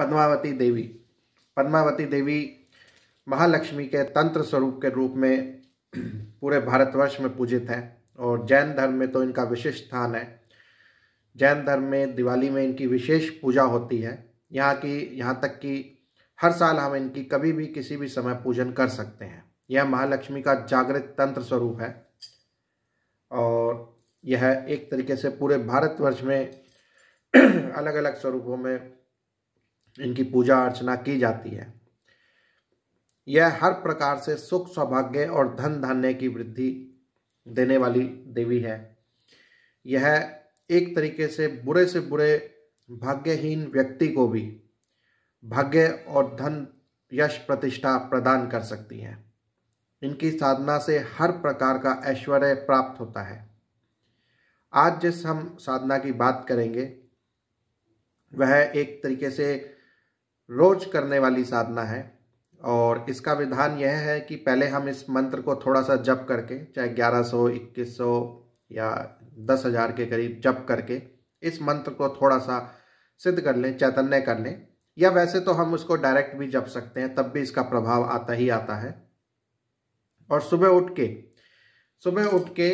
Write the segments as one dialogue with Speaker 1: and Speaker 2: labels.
Speaker 1: पद्मावती देवी पद्मावती देवी महालक्ष्मी के तंत्र स्वरूप के रूप में पूरे भारतवर्ष में पूजित हैं और जैन धर्म में तो इनका विशेष स्थान है जैन धर्म में दिवाली में इनकी विशेष पूजा होती है यहाँ की यहाँ तक कि हर साल हम इनकी कभी भी किसी भी समय पूजन कर सकते हैं यह महालक्ष्मी का जागृत तंत्र स्वरूप है और यह एक तरीके से पूरे भारतवर्ष में अलग अलग स्वरूपों में इनकी पूजा अर्चना की जाती है यह हर प्रकार से सुख सौभाग्य और धन धान्य की वृद्धि देने वाली देवी है यह एक तरीके से बुरे से बुरे भाग्यहीन व्यक्ति को भी भाग्य और धन यश प्रतिष्ठा प्रदान कर सकती है इनकी साधना से हर प्रकार का ऐश्वर्य प्राप्त होता है आज जिस हम साधना की बात करेंगे वह एक तरीके से रोज करने वाली साधना है और इसका विधान यह है कि पहले हम इस मंत्र को थोड़ा सा जप करके चाहे 1100, 2100 या 10,000 के करीब जप करके इस मंत्र को थोड़ा सा सिद्ध कर लें चैतन्य कर लें या वैसे तो हम उसको डायरेक्ट भी जप सकते हैं तब भी इसका प्रभाव आता ही आता है और सुबह उठ के सुबह उठ के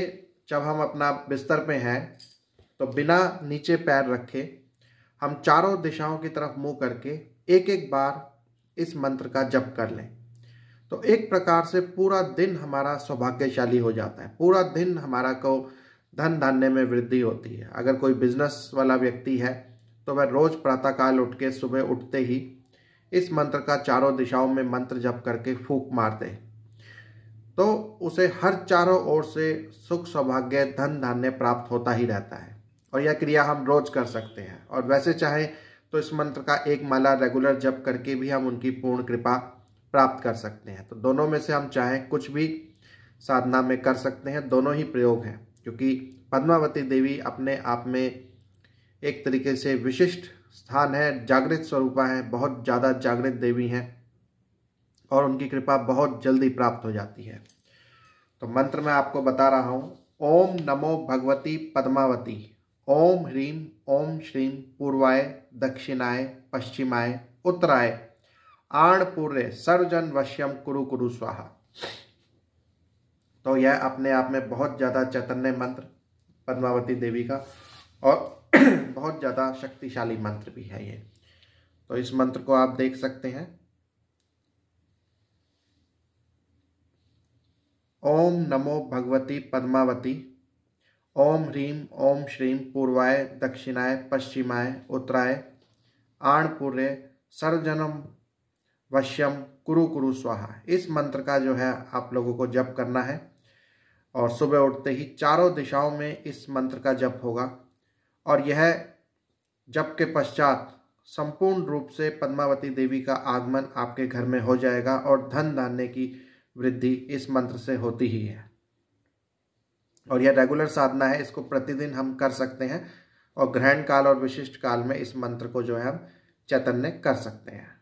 Speaker 1: जब हम अपना बिस्तर पे हैं तो बिना नीचे पैर रखे हम चारों दिशाओं की तरफ मुंह करके एक एक बार इस मंत्र का जप कर लें तो एक प्रकार से पूरा दिन हमारा सौभाग्यशाली हो जाता है पूरा दिन हमारा को धन धान्य में वृद्धि होती है अगर कोई बिजनेस वाला व्यक्ति है तो वह रोज प्रातःकाल उठ के सुबह उठते ही इस मंत्र का चारों दिशाओं में मंत्र जप करके फूक मार दे तो उसे हर चारों ओर से सुख सौभाग्य धन धान्य प्राप्त होता ही रहता है और यह क्रिया हम रोज कर सकते हैं और वैसे चाहे तो इस मंत्र का एक माला रेगुलर जप करके भी हम उनकी पूर्ण कृपा प्राप्त कर सकते हैं तो दोनों में से हम चाहें कुछ भी साधना में कर सकते हैं दोनों ही प्रयोग हैं क्योंकि पद्मावती देवी अपने आप में एक तरीके से विशिष्ट स्थान है जागृत स्वरूपा हैं बहुत ज़्यादा जागृत देवी हैं और उनकी कृपा बहुत जल्दी प्राप्त हो जाती है तो मंत्र मैं आपको बता रहा हूँ ओम नमो भगवती पद्मावती ओम ह्रीम ओम श्रीम पूर्वाय दक्षिणाय पश्चिमाय उत्तराय आण पूर्य सर्वजन वश्यम कुरु कुरु स्वाहा तो यह अपने आप में बहुत ज़्यादा चैतन्य मंत्र पद्मावती देवी का और बहुत ज़्यादा शक्तिशाली मंत्र भी है ये तो इस मंत्र को आप देख सकते हैं ओम नमो भगवती पद्मावती ओम ह्रीम ओम श्रीम पूर्वाय दक्षिणाय पश्चिमाय उत्तराय आणपूर्य सर्वजनम वश्यम कुरु कुरु स्वाहा इस मंत्र का जो है आप लोगों को जप करना है और सुबह उठते ही चारों दिशाओं में इस मंत्र का जप होगा और यह जप के पश्चात संपूर्ण रूप से पद्मावती देवी का आगमन आपके घर में हो जाएगा और धन धान्य की वृद्धि इस मंत्र से होती ही है और यह रेगुलर साधना है इसको प्रतिदिन हम कर सकते हैं और ग्रहण काल और विशिष्ट काल में इस मंत्र को जो है हम चैतन्य कर सकते हैं